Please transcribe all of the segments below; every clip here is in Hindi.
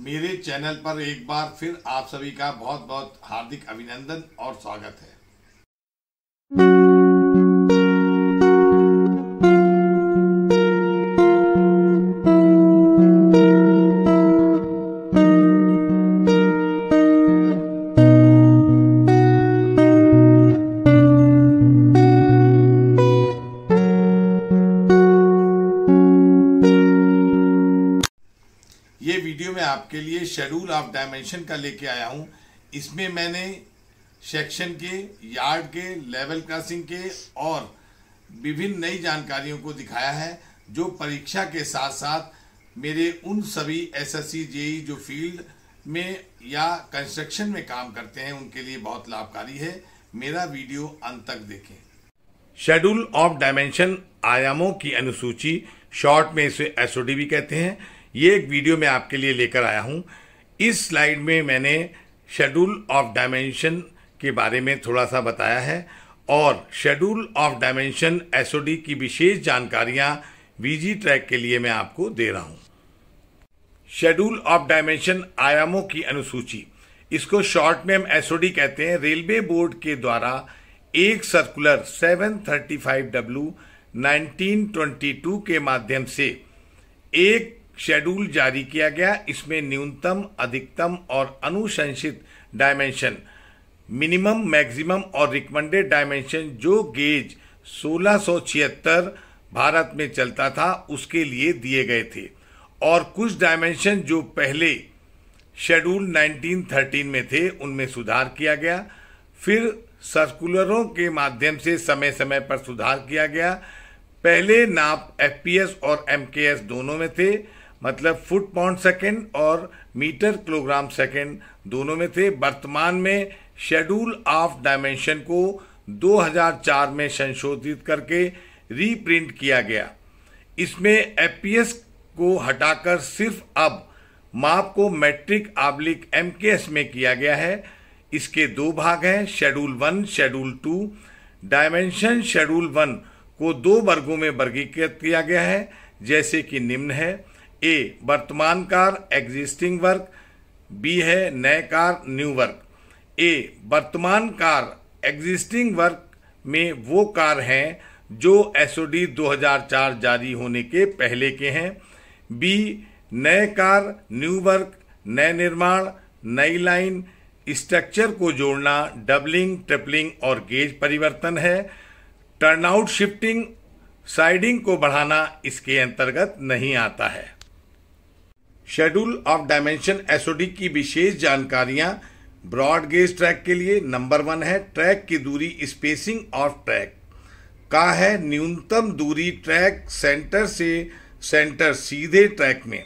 मेरे चैनल पर एक बार फिर आप सभी का बहुत बहुत हार्दिक अभिनंदन और स्वागत है शेड्यूल ऑफ डायमेंशन का लेके आया हूँ इसमें मैंने सेक्शन के यार्ड के लेवल क्रॉसिंग के और विभिन्न नई जानकारियों को दिखाया है जो परीक्षा के साथ साथ मेरे उन सभी एस एस e, जो फील्ड में या कंस्ट्रक्शन में काम करते हैं उनके लिए बहुत लाभकारी है मेरा वीडियो अंत तक देखें शेड्यूल ऑफ डायमेंशन आयामों की अनुसूची शॉर्ट में इसे एसओडी भी कहते हैं ये एक वीडियो मैं आपके लिए लेकर आया हूं इस स्लाइड में मैंने शेड्यूल ऑफ डायमेंशन के बारे में थोड़ा सा बताया है और शेड्यूल ऑफ डायमेंशन एसओडी की विशेष जानकारियां वीजी ट्रैक के लिए मैं आपको दे रहा हूं शेड्यूल ऑफ डायमेंशन आयामों की अनुसूची इसको शॉर्ट में हम एसओडी कहते हैं रेलवे बोर्ड के द्वारा एक सर्कुलर 735 डब्ल्यू 1922 के माध्यम से एक शेड्यूल जारी किया गया इसमें न्यूनतम अधिकतम और अनुशंसित डायमेंशन मिनिमम मैक्सिमम और रिकमेंडेड डायमेंशन जो गेज सोलह भारत में चलता था उसके लिए दिए गए थे और कुछ डायमेंशन जो पहले शेड्यूल 1913 में थे उनमें सुधार किया गया फिर सर्कुलरों के माध्यम से समय समय पर सुधार किया गया पहले नाप एफपीएस और एमकेएस दोनों में थे मतलब फुट पाउंड सेकेंड और मीटर किलोग्राम सेकेंड दोनों में थे वर्तमान में शेड्यूल ऑफ डायमेंशन को 2004 में संशोधित करके रीप्रिंट किया गया इसमें एपीएस को हटाकर सिर्फ अब माप को मैट्रिक आब्लिक एमकेएस में किया गया है इसके दो भाग हैं schedule one schedule two dimension schedule one को दो वर्गों में वर्गीकृत किया गया है जैसे कि निम्न है ए वर्तमान कार एग्जिस्टिंग वर्क बी है नए कार न्यू वर्क ए वर्तमान कार एग्जिस्टिंग वर्क में वो कार हैं जो एसओडी 2004 जारी होने के पहले के हैं बी नए कार न्यू वर्क नए निर्माण नई लाइन स्ट्रक्चर को जोड़ना डबलिंग ट्रिपलिंग और गेज परिवर्तन है टर्नआउट शिफ्टिंग साइडिंग को बढ़ाना इसके अंतर्गत नहीं आता है शेड्यूल ऑफ डायमेंशन एसओडी की विशेष जानकारियां ब्रॉड गेज ट्रैक के लिए नंबर वन है ट्रैक की दूरी स्पेसिंग ऑफ ट्रैक का है न्यूनतम दूरी ट्रैक सेंटर से सेंटर सीधे ट्रैक में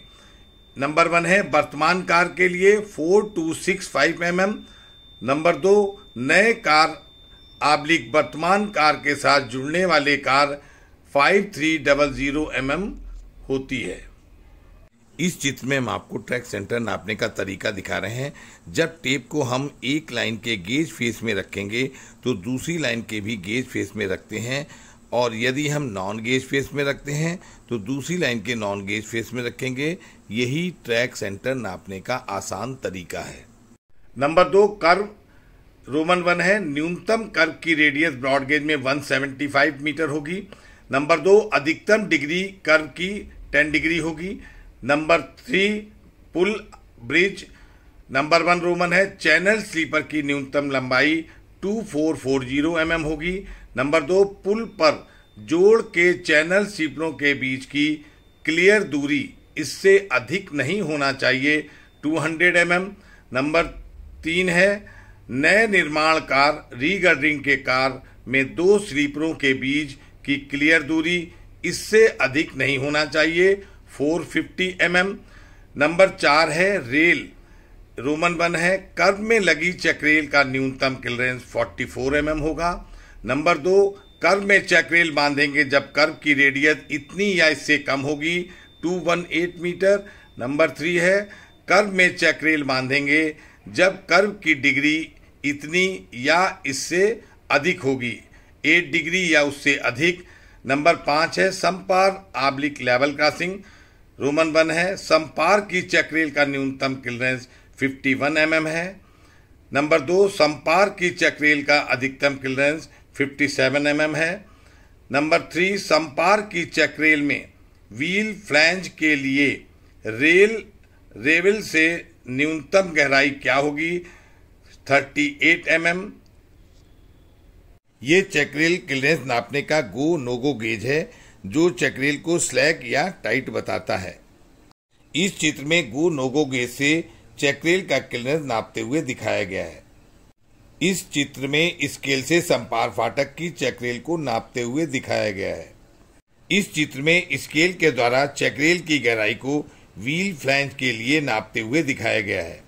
नंबर वन है वर्तमान कार के लिए four two six five M M number दो नए कार आबलिक वर्तमान कार के साथ जुड़ने वाले कार five three double zero M M होती है इस चित्र में हम आपको ट्रैक सेंटर नापने का तरीका दिखा रहे हैं जब टेप को हम एक लाइन के गेज फेस में रखेंगे तो दूसरी लाइन के भी गेज फेस में रखते हैं और यदि हम नॉन गेज फेस में रखते हैं तो दूसरी लाइन के नॉन गेज फेस में रखेंगे यही ट्रैक सेंटर नापने का आसान तरीका है नंबर दो कर्व रोमन वन है न्यूनतम कर्व की रेडियस ब्रॉडगेज में 175 मीटर होगी नंबर दो अधिकतम डिग्री कर्व की 10 डिग्री होगी नंबर थ्री पुल ब्रिज नंबर वन रोमन है चैनल स्लीपर की न्यूनतम लंबाई two four four zero M होगी नंबर दो पुल पर जोड़ के चैनल स्लीपरों के बीच की क्लियर दूरी इससे अधिक नहीं होना चाहिए 200 हंड्रेड mm. नंबर तीन है नए निर्माण कार रीगर्डिंग के कार में दो स्लीपरों के बीच की क्लियर दूरी इससे अधिक नहीं होना चाहिए four fifty M M number चार है रेल रोमन वन है कर्व में लगी चक्रेल का न्यूनतम क्लियरेंस 44 फोर mm होगा नंबर दो कर्व में चक्रेल बांधेंगे जब कर्व की रेडियस इतनी या इससे कम होगी 218 मीटर नंबर थ्री है कर्व में चक्रेल बांधेंगे जब कर्व की डिग्री इतनी या इससे अधिक होगी एट डिग्री या उससे अधिक नंबर पाँच है समपार oblique level crossing roman one है संपार की चक्रेल का न्यूनतम क्लियरेंस 51 एम mm है नंबर दो संपार की चक्रेल का अधिकतम क्लियरेंस 57 एम mm है नंबर थ्री संपार की चक्रेल में व्हील फ्लैंज के लिए रेल रेवल से न्यूनतम गहराई क्या होगी 38 एट mm. ये चक्रेल क्लियरेंस नापने का गो नोगो गेज है जो चक्रेल को स्लैक या टाइट बताता है इस चित्र में गो नोगो गे से चक्रेल का क्लिनेस नापते हुए दिखाया गया है इस चित्र में स्केल से संपार फाटक की चक्रेल को नापते हुए दिखाया गया है इस चित्र में स्केल के द्वारा चक्रेल की गहराई को व्हील फ्लैंज के लिए नापते हुए दिखाया गया है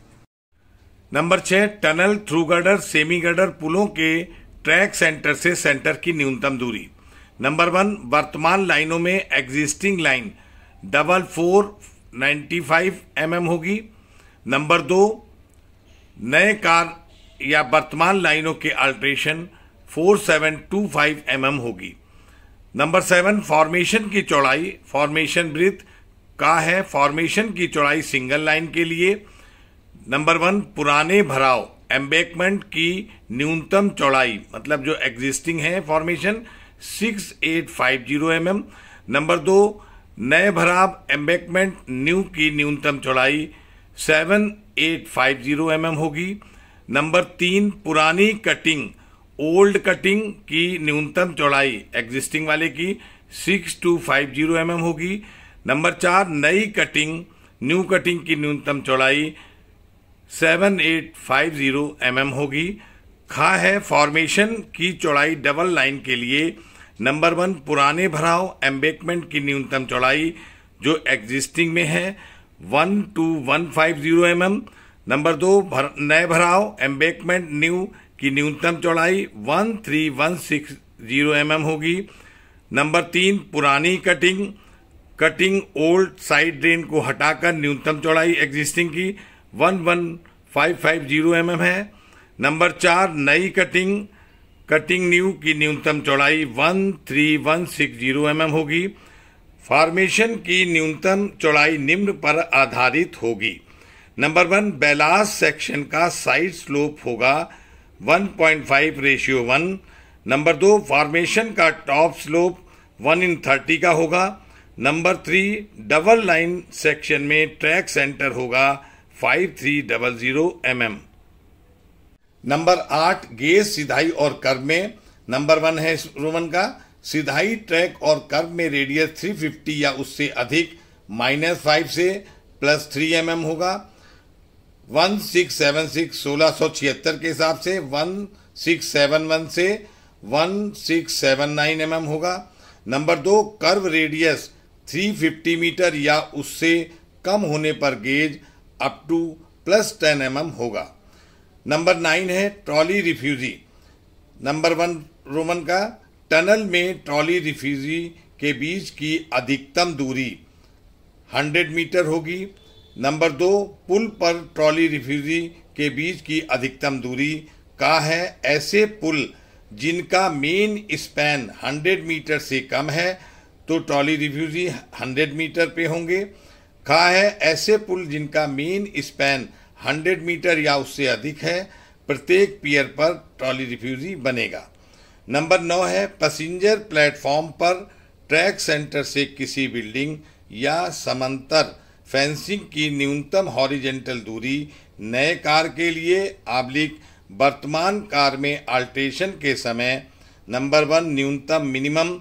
नंबर छह tunnel through girder semi girder पुलों के ट्रैक सेंटर से सेंटर की न्यूनतम दूरी नंबर वन वर्तमान लाइनों में existing line double four ninety five M M होगी नंबर दो नए कार या वर्तमान लाइनों के alteration four seven two five M M होगी नंबर सेवन फॉर्मेशन की चौड़ाई फॉर्मेशन ब्रिथ का है फॉर्मेशन की चौड़ाई सिंगल लाइन के लिए नंबर वन पुराने भराव एम्बेकमेंट की न्यूनतम चौड़ाई मतलब जो एग्जिस्टिंग है formation six eight five zero M M number दो नए भराब एम्बेकमेंट न्यू की न्यूनतम चौड़ाई seven eight five zero M M होगी नंबर तीन पुरानी कटिंग ओल्ड कटिंग की न्यूनतम चौड़ाई एग्जिस्टिंग वाले की six two five zero M M होगी नंबर चार नई कटिंग न्यू कटिंग की न्यूनतम चौड़ाई seven eight five zero M M होगी खा है फॉर्मेशन की चौड़ाई डबल लाइन के लिए नंबर वन पुराने भराव एम्बेकमेंट की न्यूनतम चौड़ाई जो एग्जिस्टिंग में है one two one five zero M M number दो भर, नए भराव एम्बेकमेंट न्यू की न्यूनतम चौड़ाई one three one six zero M M होगी नंबर तीन पुरानी cutting cutting old side drain को हटाकर न्यूनतम चौड़ाई एग्जिस्टिंग की one one five five zero M M है नंबर चार नई कटिंग कटिंग न्यू की न्यूनतम चौड़ाई 13160 mm होगी फार्मेशन की न्यूनतम चौड़ाई निम्न पर आधारित होगी नंबर वन बैलास सेक्शन का साइड स्लोप होगा 1.5 रेशियो वन नंबर दो फॉर्मेशन का top slope one in thirty का होगा number three double line section में ट्रैक सेंटर होगा five three double zero M M number आठ गेज सिधाई और कर्व में नंबर वन है रोमन का सिधाई ट्रैक और कर्व में रेडियस 350 या उससे अधिक माइनस फाइव से प्लस थ्री एम mm होगा वन सिक्स सेवन सिक्स सोलह सौ छिहत्तर के हिसाब से वन सिक्स सेवन वन से one six seven nine M होगा नंबर दो कर्व रेडियस 350 मीटर या उससे कम होने पर gauge up to plus ten M होगा नंबर नाइन है trolley refuge number one roman का टनल में ट्रॉली रिफ्यूजी के बीच की अधिकतम दूरी 100 मीटर होगी नंबर दो पुल पर ट्रॉली रिफ्यूजी के बीच की अधिकतम दूरी का है ऐसे पुल जिनका मेन स्पैन 100 मीटर से कम है तो ट्रॉली रिफ्यूजी 100 मीटर पे होंगे का है ऐसे पुल जिनका मेन स्पैन 100 मीटर या उससे अधिक है प्रत्येक पियर पर ट्रॉली रिफ्यूजी बनेगा नंबर नौ है पैसेंजर प्लेटफॉर्म पर ट्रैक सेंटर से किसी बिल्डिंग या समांतर फेंसिंग की न्यूनतम हॉरिजेंटल दूरी नए कार के लिए आबलिक वर्तमान कार में आल्टेशन के समय नंबर वन न्यूनतम minimum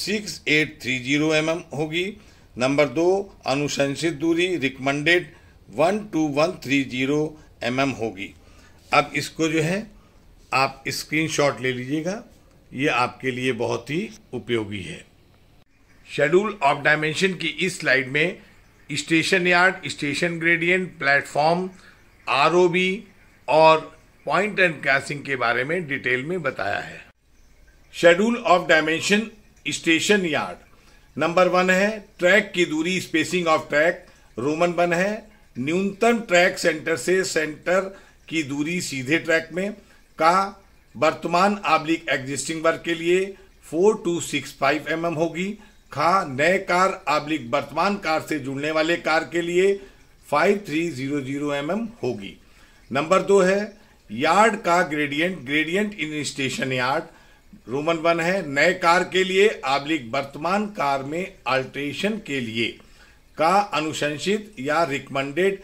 six eight three zero M M होगी नंबर दो अनुशंसित दूरी recommended one two one three zero M M होगी अब इसको जो है आप स्क्रीनशॉट ले लीजिएगा ये आपके लिए बहुत ही उपयोगी है शेड्यूल ऑफ डायमेंशन की इस स्लाइड में station yard station gradient platform आर और पॉइंट एंड क्रॉसिंग के बारे में डिटेल में बताया है schedule of dimension station yard number one है ट्रैक की दूरी spacing of track roman one है न्यूनतम ट्रैक सेंटर से सेंटर की दूरी सीधे ट्रैक में का वर्तमान आब्लिक एग्जिस्टिंग वर्क के लिए 4265 एम होगी खा नए कार आब्लिक वर्तमान कार से जुड़ने वाले कार के लिए 5300 एम होगी नंबर दो है यार्ड का gradient gradient in station yard roman one है नए कार के लिए आब्लिक वर्तमान कार में अल्ट्रेशन के लिए का अनुशंसित या recommended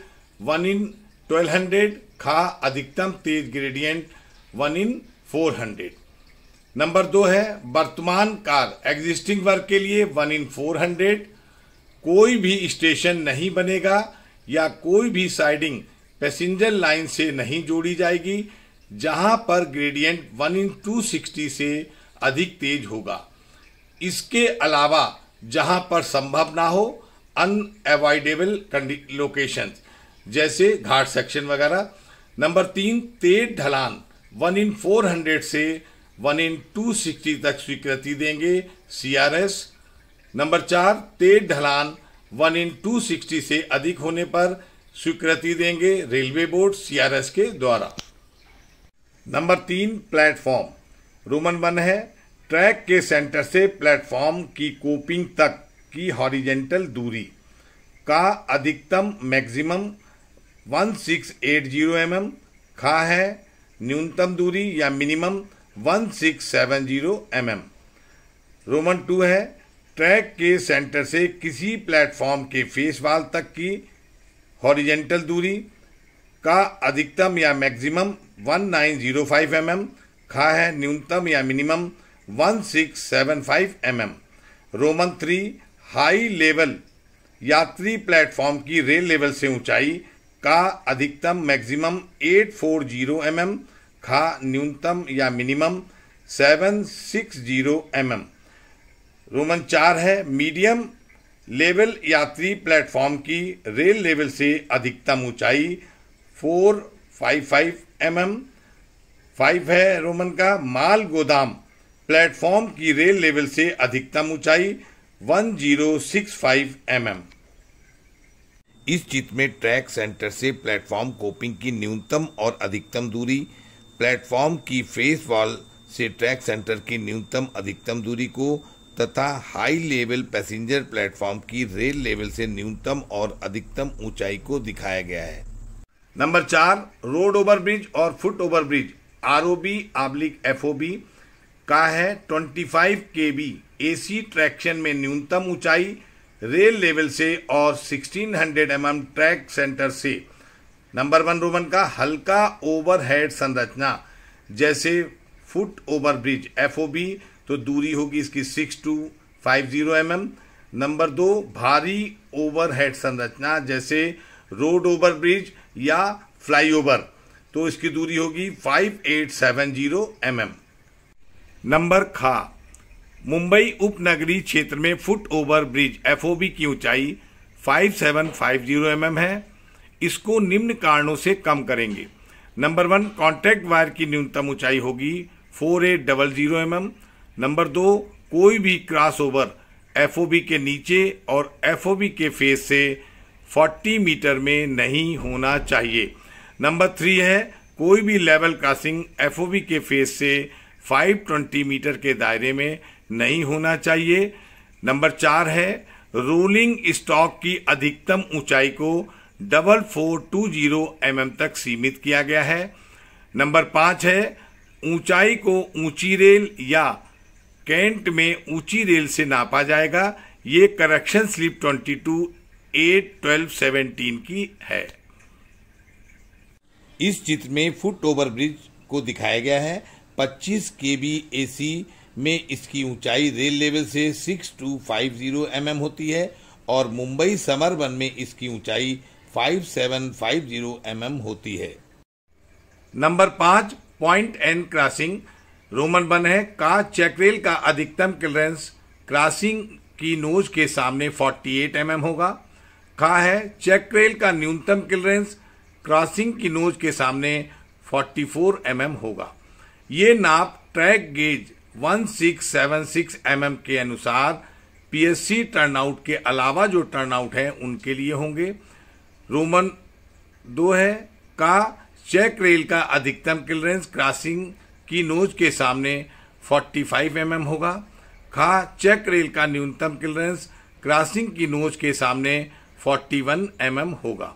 one in twelve hundred खा अधिकतम तेज gradient one in four hundred number दो है वर्तमान कार एग्जिस्टिंग वर्क के लिए वन इन फोर हंड्रेड कोई भी स्टेशन नहीं बनेगा या कोई भी साइडिंग पैसेंजर लाइन से नहीं जोड़ी जाएगी जहां पर gradient one in two sixty से अधिक तेज होगा इसके अलावा जहां पर संभव ना हो अनएवॉइडेबल लोकेशन जैसे घाट सेक्शन वगैरह नंबर तीन तेज ढलान वन इन फोर हंड्रेड से वन इन टू सिक्सटी तक स्वीकृति देंगे सीआरएस नंबर चार तेज ढलान वन इन टू सिक्सटी से अधिक होने पर स्वीकृति देंगे रेलवे बोर्ड सीआरएस के द्वारा नंबर तीन प्लेटफॉर्म रोमन वन है ट्रैक के सेंटर से प्लेटफॉर्म की कोपिंग तक की हॉरिजेंटल दूरी का अधिकतम मैक्सिमम 1680 mm खा है न्यूनतम दूरी या मिनिमम 1670 mm रोमन टू है ट्रैक के सेंटर से किसी प्लेटफॉर्म के फेस वाल तक की हॉरिजेंटल दूरी का अधिकतम या मैक्सिमम 1905 mm खा है न्यूनतम या minimum 1675 mm roman three high level यात्री प्लेटफॉर्म की रेल लेवल से ऊंचाई का अधिकतम मैक्सिमम 840 फोर जीरो एम खा न्यूनतम या मिनिमम 760 एम रोमन चार है मीडियम लेवल यात्री प्लेटफॉर्म की रेल लेवल से अधिकतम ऊंचाई 455 mm. फाइव है रोमन का माल गोदाम प्लेटफॉर्म की रेल लेवल से अधिकतम ऊंचाई 1065 mm. इस चित्र में ट्रैक सेंटर से प्लेटफॉर्म कोपिंग की न्यूनतम और अधिकतम दूरी प्लेटफॉर्म की फेस वॉल से ट्रैक सेंटर की न्यूनतम अधिकतम दूरी को तथा हाई लेवल पैसेंजर प्लेटफॉर्म की रेल लेवल से न्यूनतम और अधिकतम ऊंचाई को दिखाया गया है नंबर चार रोड ओवर ब्रिज और foot bridge R O B oblique F O B का है 25 के बी एसी ट्रैक्शन में न्यूनतम ऊंचाई रेल लेवल से और 1600 हंड्रेड mm ट्रैक सेंटर से नंबर वन रोमन का हल्का ओवरहेड संरचना जैसे फुट ओवर ब्रिज एफ तो दूरी होगी इसकी six two five zero M M number दो भारी ओवरहेड संरचना जैसे रोड ओवर ब्रिज या फ्लाईओवर तो इसकी दूरी होगी five eight seven zero M M number खा मुंबई उपनगरीय क्षेत्र में फुट ओवर ब्रिज एफओबी की ऊंचाई 5750 एम mm है इसको निम्न कारणों से कम करेंगे नंबर वन कॉन्ट्रैक्ट वायर की न्यूनतम ऊंचाई होगी four eight double zero M number दो कोई भी क्रॉस ओवर एफ के नीचे और एफ के फेस से 40 मीटर में नहीं होना चाहिए नंबर थ्री है कोई भी लेवल क्रॉसिंग एफ के फेस से 520 मीटर के दायरे में नहीं होना चाहिए नंबर चार है रोलिंग स्टॉक की अधिकतम ऊंचाई को double four two zero M तक सीमित किया गया है नंबर पांच है ऊंचाई को ऊंची रेल या कैंट में ऊंची रेल से नापा जाएगा ये correction slip two eight twelve seventeen की है इस चित्र में फुट ओवर ब्रिज को दिखाया गया है 25 के बी ए सी में इसकी ऊंचाई रेल लेवल से 6250 mm होती है और मुंबई समरबन में इसकी ऊंचाई 5750 mm होती है नंबर पांच point and crossing roman one है का रेल का अधिकतम क्लियरेंस क्रॉसिंग की नोज के सामने 48 mm होगा का है रेल का न्यूनतम क्लियरेंस क्रॉसिंग की नोज के सामने 44 एम mm होगा ये नाप ट्रैक गेज 1676 एम mm के अनुसार पीएससी टर्नआउट के अलावा जो टर्नआउट है उनके लिए होंगे रोमन दो है का चेक रेल का अधिकतम क्लियरेंस क्रॉसिंग की नोज के सामने 45 एम mm होगा खा चेक रेल का न्यूनतम क्लियरेंस क्रॉसिंग की नोज के सामने 41 एम mm होगा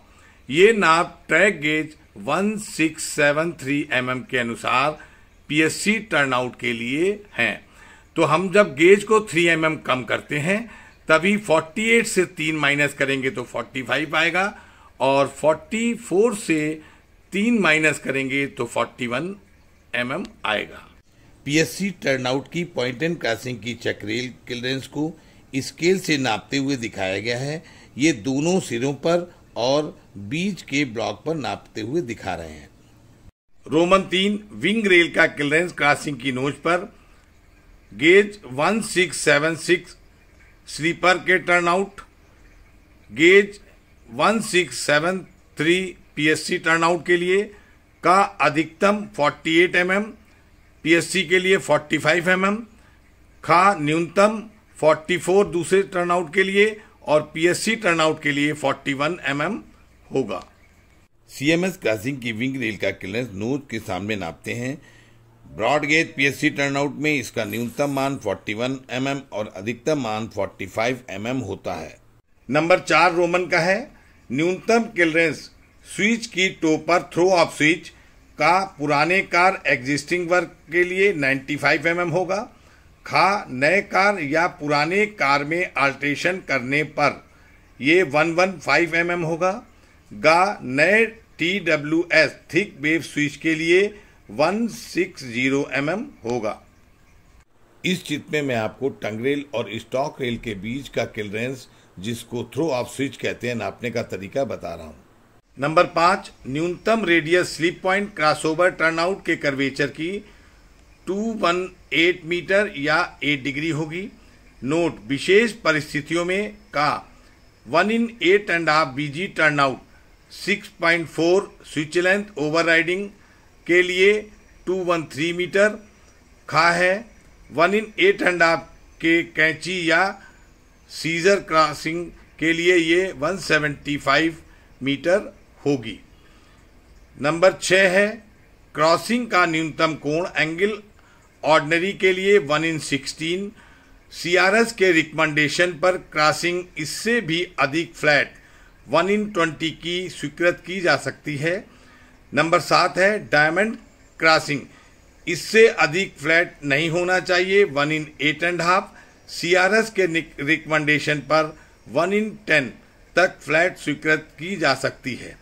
ये नाप ट्रैक गेज 1673 एम mm के अनुसार पीएससी टर्नआउट के लिए हैं तो हम जब गेज को 3 एम mm कम करते हैं तभी 48 से 3 माइनस करेंगे तो 45 आएगा और 44 से 3 माइनस करेंगे तो 41 एम mm आएगा पीएससी टर्नआउट की पॉइंट एंड क्रॉसिंग की चक्रेल क्लियरेंस को स्केल से नापते हुए दिखाया गया है ये दोनों सिरों पर और बीच के ब्लॉक पर नापते हुए दिखा रहे हैं रोमन तीन विंग रेल का क्लियरेंस क्रॉसिंग की नोज पर गेज 1676 स्लीपर के टर्नआउट गेज 1673 पीएससी टर्नआउट के लिए का अधिकतम 48 एट mm, पीएससी के लिए 45 एम mm, का न्यूनतम 44 दूसरे टर्नआउट के लिए और पीएससी टर्नआउट के लिए 41 एम mm होगा सीएमएस क्रॉसिंग की विंग रेल का क्लियरेंस नोज के सामने नापते हैं ब्रॉडगेज पीएससी टर्नआउट में इसका न्यूनतम मान 41 एमएम mm और अधिकतम मान 45 एमएम mm होता है नंबर चार रोमन का है न्यूनतम क्लियरेंस स्विच की टोपर थ्रो ऑफ स्विच का पुराने कार एग्जिस्टिंग वर्क के लिए 95 फाइव mm होगा खा नए कार या पुराने कार में आल्ट्रेशन करने पर यह 115 वन mm होगा गा नए T W S thick web switch के लिए 160 सिक्स mm होगा इस चित्र में मैं आपको टंगरेल और स्टॉक रेल के बीच का किलरेंस जिसको थ्रो ऑफ स्विच कहते हैं नापने का तरीका बता रहा हूँ नंबर पांच न्यूनतम radius slip point crossover turnout के कर्वेचर की 218 मीटर या 8 डिग्री होगी नोट विशेष परिस्थितियों में का one in eight and half BG turnout 6.4 over overriding के लिए 213 मीटर खा है one in eight and half के कैंची या सीजर क्रॉसिंग के लिए ये 175 मीटर होगी नंबर छः है क्रॉसिंग का न्यूनतम कोण एंगल ऑर्डनरी के लिए वन इन सिक्सटीन सी के रिकमेंडेशन पर क्रॉसिंग इससे भी अधिक फ्लैट वन इन ट्वेंटी की स्वीकृत की जा सकती है नंबर सात है डायमंड क्रॉसिंग इससे अधिक फ्लैट नहीं होना चाहिए one in eight and half C के रिकमेंडेशन पर वन इन टेन तक फ्लैट स्वीकृत की जा सकती है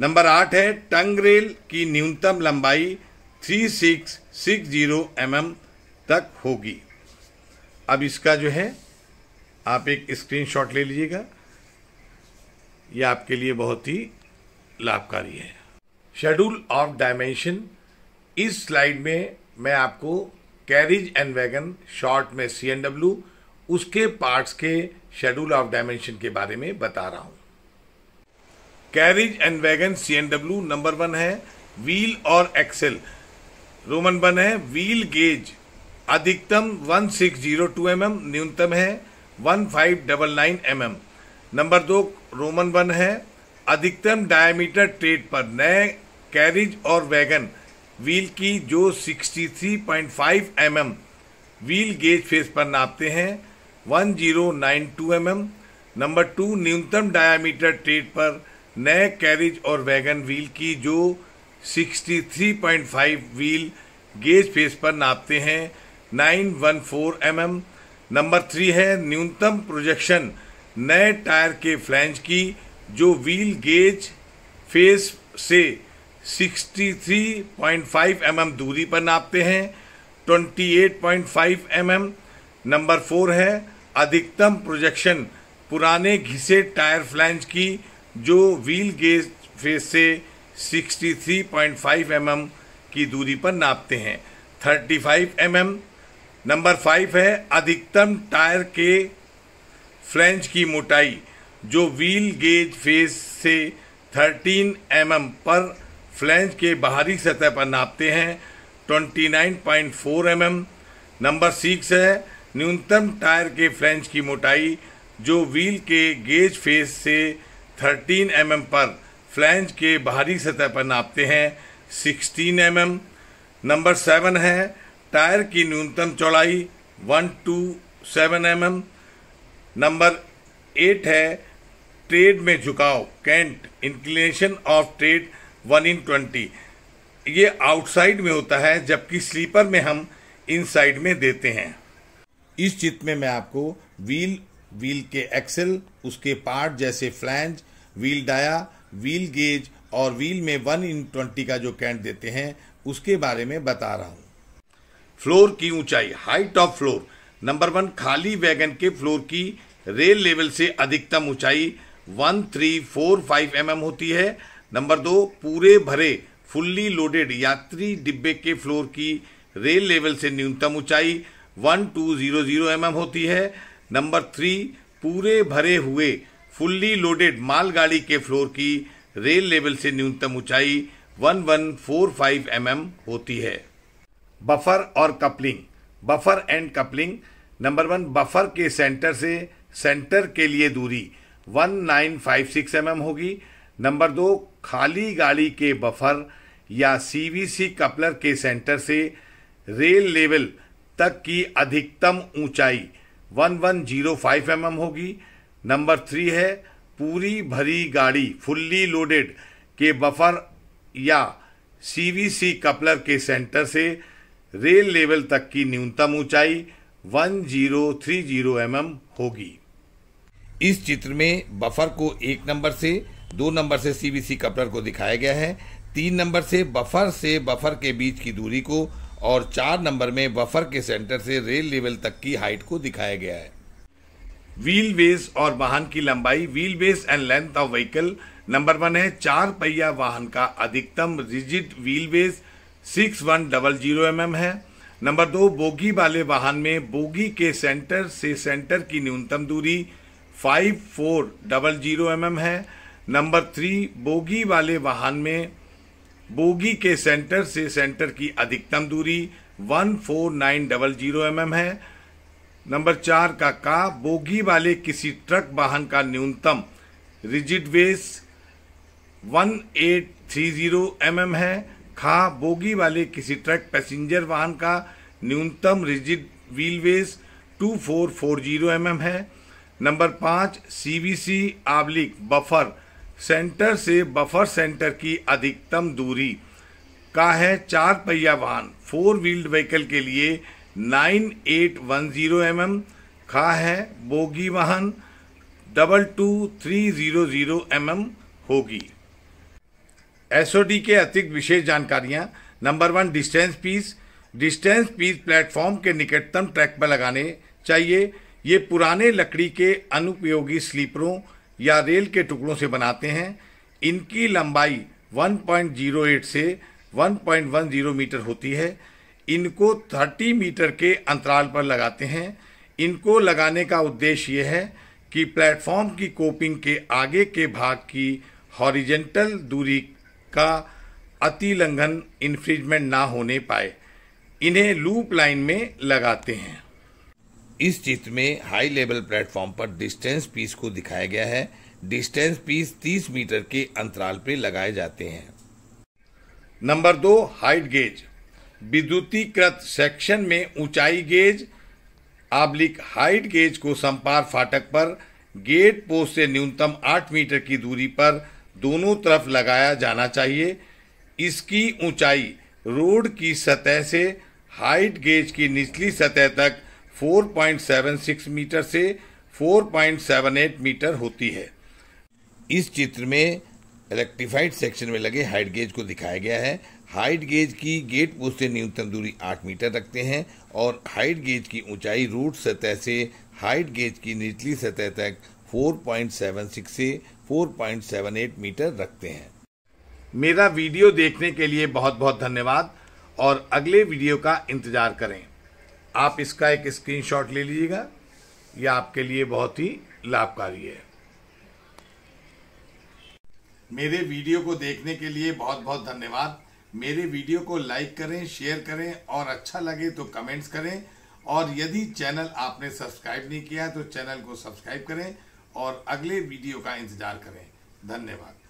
नंबर आठ है टंग रेल की न्यूनतम लंबाई three six six zero M M तक होगी अब इसका जो है आप एक स्क्रीनशॉट ले लीजिएगा ये आपके लिए बहुत ही लाभकारी है शेड्यूल ऑफ डायमेंशन इस स्लाइड में मैं आपको कैरिज एंड वैगन शॉर्ट में सी एनडब्ल्यू उसके पार्ट्स के शेड्यूल ऑफ डायमेंशन के बारे में बता रहा हूं carriage and wagon C N number one है व्हील और एक्सेल रोमन वन है व्हील गेज अधिकतम 1602 six zero two M M न्यूनतम है 1599 five double nine M M number दो रोमन वन है अधिकतम डायमीटर ट्रेड पर नए कैरिज और वैगन व्हील की जो 63.5 mm व्हील गेज फेस पर नापते हैं 1092 mm नंबर टू न्यूनतम डायामीटर ट्रेड पर नए कैरिज और वैगन व्हील की जो 63.5 व्हील गेज फेस पर नापते हैं 914 mm नंबर थ्री है न्यूनतम प्रोजेक्शन नए टायर के फ्लैंज की जो व्हील गेज फेस से 63.5 mm दूरी पर नापते हैं 28.5 mm नंबर फोर है अधिकतम प्रोजेक्शन पुराने घिसे टायर फ्लैंज की जो व्हील गेज फेस से 63.5 mm की दूरी पर नापते हैं 35 mm नंबर फाइव है अधिकतम टायर के फ्लैंज की मोटाई जो व्हील गेज फेस से 13 एम mm पर फ्लेंज के बाहरी सतह पर नापते हैं 29.4 एम mm. नंबर सिक्स है न्यूनतम टायर के फ्लेंज की मोटाई जो व्हील के गेज फेस से 13 एम mm पर फ्लेंज के बाहरी सतह पर नापते हैं 16 एम mm. नंबर सेवन है टायर की न्यूनतम चौड़ाई 127 टू mm. नंबर एट है ट्रेड में झुकाव cant inclination of tread one in twenty ये आउटसाइड में होता है जबकि स्लीपर में हम इनसाइड में देते हैं इस चित्र में मैं आपको व्हील व्हील के एक्सेल उसके पार्ट जैसे flange wheel dia wheel gauge और व्हील में वन इन ट्वेंटी का जो कैंट देते हैं उसके बारे में बता रहा हूं फ्लोर की ऊंचाई height of floor number one खाली वैगन के फ्लोर की रेल लेवल से अधिकतम ऊंचाई one three four five M होती है नंबर दो पूरे भरे फुल्ली लोडेड यात्री डिब्बे के फ्लोर की रेल लेवल से न्यूनतम ऊंचाई one two zero zero M होती है नंबर थ्री पूरे भरे हुए फुल्ली लोडेड मालगाड़ी के फ्लोर की रेल लेवल से न्यूनतम ऊंचाई one one four five M होती है बफर और coupling buffer and coupling number one buffer के सेंटर से सेंटर के लिए दूरी 1956 एमएम mm होगी नंबर दो खाली गाड़ी के बफर या सीवीसी कपलर के सेंटर से रेल लेवल तक की अधिकतम ऊंचाई 1105 एम mm होगी नंबर थ्री है पूरी भरी गाड़ी फुल्ली लोडेड के बफर या सीवीसी कपलर के सेंटर से रेल लेवल तक की न्यूनतम ऊंचाई 1030 mm होगी इस चित्र में बफर को एक नंबर से दो नंबर से सीबीसी कपलर को दिखाया गया है तीन नंबर से बफर से बफर के बीच की दूरी को और चार नंबर में बफर के सेंटर से रेल लेवल तक की हाइट को दिखाया गया है व्हील बेस और वाहन की लंबाई wheel base and length of vehicle number one है चार पहिया वाहन का अधिकतम rigid wheel base six one double zero M M है नंबर दो बोगी वाले वाहन में बोगी के सेंटर से सेंटर की न्यूनतम दूरी five four double zero M M है नंबर थ्री बोगी वाले वाहन में बोगी के सेंटर से सेंटर की अधिकतम दूरी one four nine double zero M M है नंबर चार का का बोगी वाले किसी ट्रक वाहन का न्यूनतम rigid base one eight three zero M M है खा बोगी वाले किसी ट्रक पैसेंजर वाहन का न्यूनतम rigid wheel base two four four zero M M है नंबर पाँच C B C oblique buffer centre से बफर सेंटर की अधिकतम दूरी का है चार पहिया वाहन फोर व्हील्ड व्हीकल के लिए nine eight one zero M M खा है बोगी वाहन double two three zero zero M M होगी एसओडी के अतिरिक्त विशेष जानकारियां number one distance piece distance piece platform के निकटतम ट्रैक पर लगाने चाहिए ये पुराने लकड़ी के अनुपयोगी स्लीपरों या रेल के टुकड़ों से बनाते हैं इनकी लंबाई 1.08 से 1.10 मीटर होती है इनको 30 मीटर के अंतराल पर लगाते हैं इनको लगाने का उद्देश्य यह है कि प्लेटफॉर्म की कोपिंग के आगे के भाग की हॉरिजेंटल दूरी का अतिलंघन इन्फ्रिजमेंट ना होने पाए इन्हें लूप लाइन में लगाते हैं इस चित्र में हाई लेवल प्लेटफॉर्म पर डिस्टेंस पीस को दिखाया गया है डिस्टेंस पीस 30 मीटर के अंतराल पर लगाए जाते हैं नंबर दो हाइट गेज विद्युतीकृत सेक्शन में ऊंचाई गेज आब्लिक हाइट गेज को संपार फाटक पर गेट पोस्ट से न्यूनतम 8 मीटर की दूरी पर दोनों तरफ लगाया जाना चाहिए इसकी ऊंचाई रोड की सतह से हाइट गेज की निचली सतह तक 4.76 मीटर से 4.78 मीटर होती है इस चित्र में इलेक्ट्रीफाइड सेक्शन में लगे हाइट गेज को दिखाया गया है हाइट गेज की गेट पोस्ट से न्यूनतम दूरी 8 मीटर रखते हैं और हाइट गेज की ऊंचाई रूट सतह से हाइट गेज की निचली सतह तक 4.76 से 4.78 मीटर रखते हैं मेरा वीडियो देखने के लिए बहुत बहुत धन्यवाद और अगले वीडियो का इंतज़ार करें आप इसका एक स्क्रीनशॉट ले लीजिएगा यह आपके लिए बहुत ही लाभकारी है मेरे वीडियो को देखने के लिए बहुत बहुत धन्यवाद मेरे वीडियो को लाइक करें शेयर करें और अच्छा लगे तो कमेंट्स करें और यदि चैनल आपने सब्सक्राइब नहीं किया तो चैनल को सब्सक्राइब करें और अगले वीडियो का इंतज़ार करें धन्यवाद